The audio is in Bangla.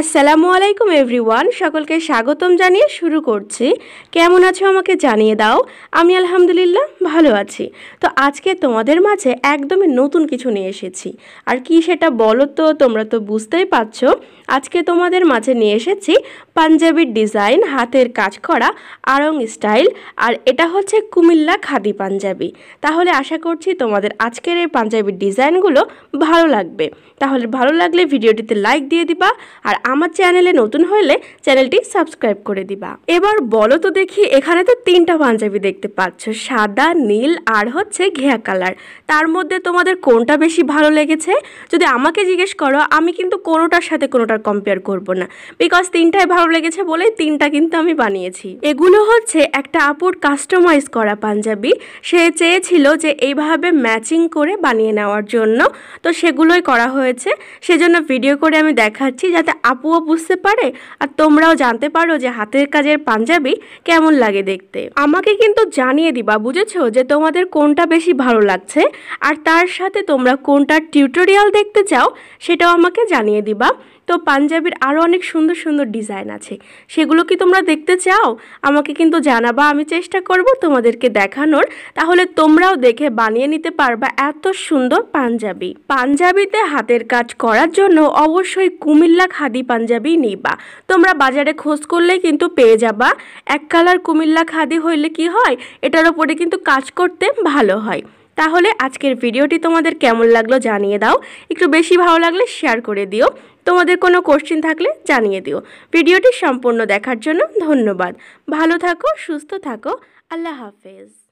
আসসালামু আলাইকুম এভরিওয়ান সকলকে স্বাগতম জানিয়ে শুরু করছি কেমন আছো আমাকে জানিয়ে দাও আমি আলহামদুলিল্লাহ ভালো আছি তো আজকে তোমাদের মাঝে একদমই নতুন কিছু নিয়ে এসেছি আর কি সেটা বলো তো তোমরা তো বুঝতেই পারছো আজকে তোমাদের মাঝে নিয়ে এসেছি পাঞ্জাবির ডিজাইন হাতের কাজ করা আরং স্টাইল আর এটা হচ্ছে কুমিল্লা খাদি পাঞ্জাবি তাহলে আশা করছি তোমাদের আজকের এই পাঞ্জাবির ডিজাইনগুলো ভালো লাগবে তাহলে ভালো লাগলে ভিডিওটিতে লাইক দিয়ে দিবা আর আমার চ্যানেলে নতুন হলে চ্যানেলটি সাবস্ক্রাইব করে দিবা এবার বলো তো দেখি এখানে তো তিনটা পাঞ্জাবি দেখতে পাচ্ছ সাদা নীল আর হচ্ছে ঘেয়া কালার তার মধ্যে তোমাদের কোনটা বেশি ভালো লেগেছে যদি আমাকে জিজ্ঞেস করো আমি কিন্তু কোনোটার সাথে কোনোটার কম্পেয়ার করব না বিকজ তিনটাই ভালো লেগেছে বলেই তিনটা কিন্তু আমি বানিয়েছি এগুলো হচ্ছে একটা আপুর কাস্টমাইজ করা পাঞ্জাবি সে চেয়েছিল যে এইভাবে ম্যাচিং করে বানিয়ে নেওয়ার জন্য তো সেগুলোই করা হয়েছে সেজন্য ভিডিও করে আমি দেখাচ্ছি যাতে আপুও বুঝতে পারে আর তোমরাও জানতে পারো যে হাতের কাজের পাঞ্জাবি কেমন লাগে দেখতে আমাকে কিন্তু জানিয়ে দিবা বুঝেছো যে তোমাদের কোনটা বেশি ভালো লাগছে আর তার সাথে তোমরা কোনটার টিউটোরিয়াল দেখতে চাও সেটাও আমাকে জানিয়ে দিবা তো পাঞ্জাবির আরও অনেক সুন্দর সুন্দর ডিজাইন আছে সেগুলো কি তোমরা দেখতে চাও আমাকে কিন্তু জানাবা আমি চেষ্টা করব তোমাদেরকে দেখানোর তাহলে তোমরাও দেখে বানিয়ে নিতে পারবা এত সুন্দর পাঞ্জাবি পাঞ্জাবিতে হাতের কাজ করার জন্য অবশ্যই কুমিল্লা খাদি পাঞ্জাবি নিবা তোমরা বাজারে খোঁজ করলে কিন্তু পেয়ে যাবা এক কালার কুমিল্লা খাদি হইলে কি হয় এটার ওপরে কিন্তু কাজ করতে ভালো হয় তাহলে আজকের ভিডিওটি তোমাদের কেমন লাগলো জানিয়ে দাও একটু বেশি ভালো লাগলে শেয়ার করে দিও তোমাদের কোনো কোশ্চিন থাকলে জানিয়ে দিও ভিডিওটি সম্পূর্ণ দেখার জন্য ধন্যবাদ ভালো থাকো সুস্থ থাকো আল্লাহ হাফেজ